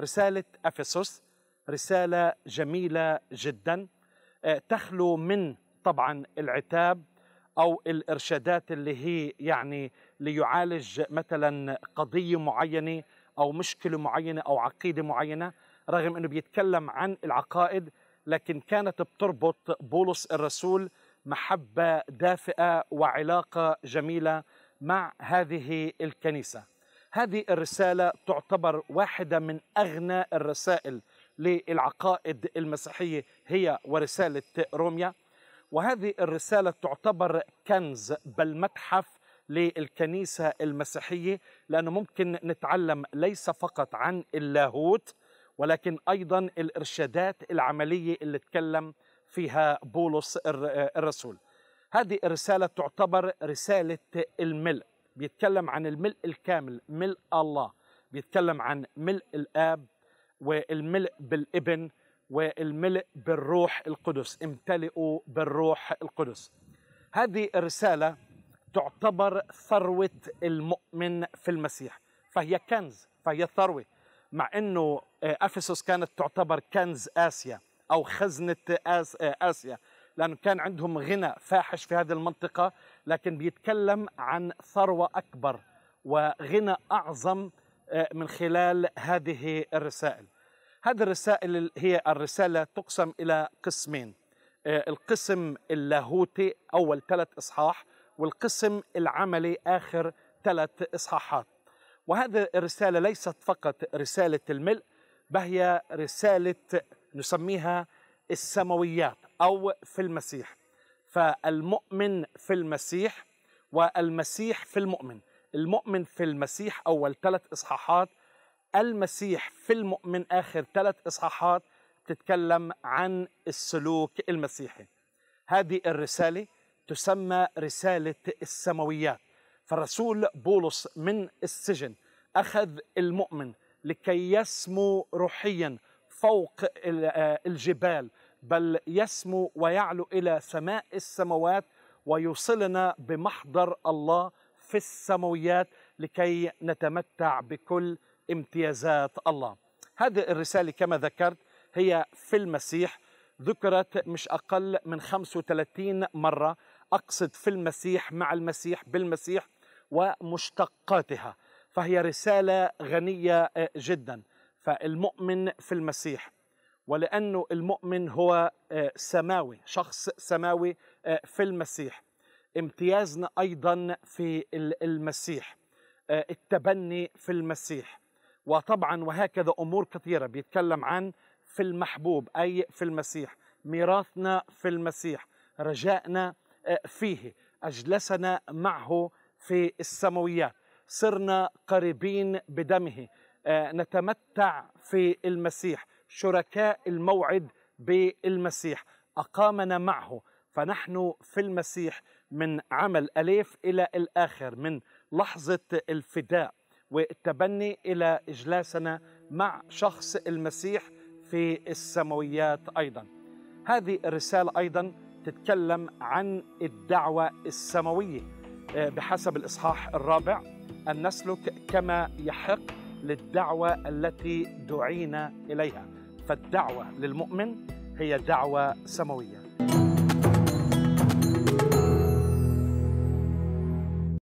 رسالة أفسس رسالة جميلة جدا آه، تخلو من طبعا العتاب أو الإرشادات اللي هي يعني ليعالج مثلا قضية معينة أو مشكلة معينة أو عقيدة معينة رغم أنه بيتكلم عن العقائد لكن كانت بتربط بولس الرسول محبة دافئة وعلاقة جميلة مع هذه الكنيسة هذه الرسالة تعتبر واحدة من أغنى الرسائل للعقائد المسيحية هي ورسالة روميا وهذه الرسالة تعتبر كنز بل متحف للكنيسة المسيحية لأنه ممكن نتعلم ليس فقط عن اللاهوت ولكن أيضا الإرشادات العملية اللي تكلم فيها بولس الرسول هذه الرسالة تعتبر رسالة الملء بيتكلم عن الملء الكامل ملء الله بيتكلم عن ملء الآب والملء بالابن والملء بالروح القدس امتلئوا بالروح القدس هذه الرسالة تعتبر ثروة المؤمن في المسيح فهي كنز فهي ثروة مع أنه آه، أفسس كانت تعتبر كنز آسيا أو خزنة آه، آسيا لأنه كان عندهم غنى فاحش في هذه المنطقة لكن بيتكلم عن ثروة أكبر وغنى أعظم آه، من خلال هذه الرسائل هذه الرسائل هي الرسالة تقسم إلى قسمين آه، القسم اللاهوتي أول ثلاث إصحاح والقسم العملي آخر ثلاث إصحاحات وهذه الرسالة ليست فقط رسالة الملء بهي رسالة نسميها السماويات أو في المسيح فالمؤمن في المسيح والمسيح في المؤمن المؤمن في المسيح أول ثلاث إصحاحات المسيح في المؤمن آخر ثلاث إصحاحات تتكلم عن السلوك المسيحي هذه الرسالة تسمى رسالة السماويات فالرسول بولس من السجن أخذ المؤمن لكي يسمو روحيا فوق آه، الجبال بل يسمو ويعلو الى سماء السماوات ويوصلنا بمحضر الله في السماويات لكي نتمتع بكل امتيازات الله. هذه الرساله كما ذكرت هي في المسيح ذكرت مش اقل من 35 مره اقصد في المسيح مع المسيح بالمسيح ومشتقاتها فهي رساله غنيه جدا فالمؤمن في المسيح ولأنه المؤمن هو آه، سماوي شخص سماوي آه، في المسيح امتيازنا أيضا في المسيح آه، التبني في المسيح وطبعا وهكذا أمور كثيرة بيتكلم عن في المحبوب أي في المسيح ميراثنا في المسيح رجائنا فيه أجلسنا معه في السماويات صرنا قريبين بدمه نتمتع في المسيح شركاء الموعد بالمسيح أقامنا معه فنحن في المسيح من عمل أليف إلى الآخر من لحظة الفداء والتبني إلى إجلاسنا مع شخص المسيح في السماويات أيضا هذه الرسالة أيضا تتكلم عن الدعوة السماوية آه، بحسب الإصحاح الرابع أن نسلك كما يحق للدعوة التي دعينا إليها فالدعوة للمؤمن هي دعوة سماوية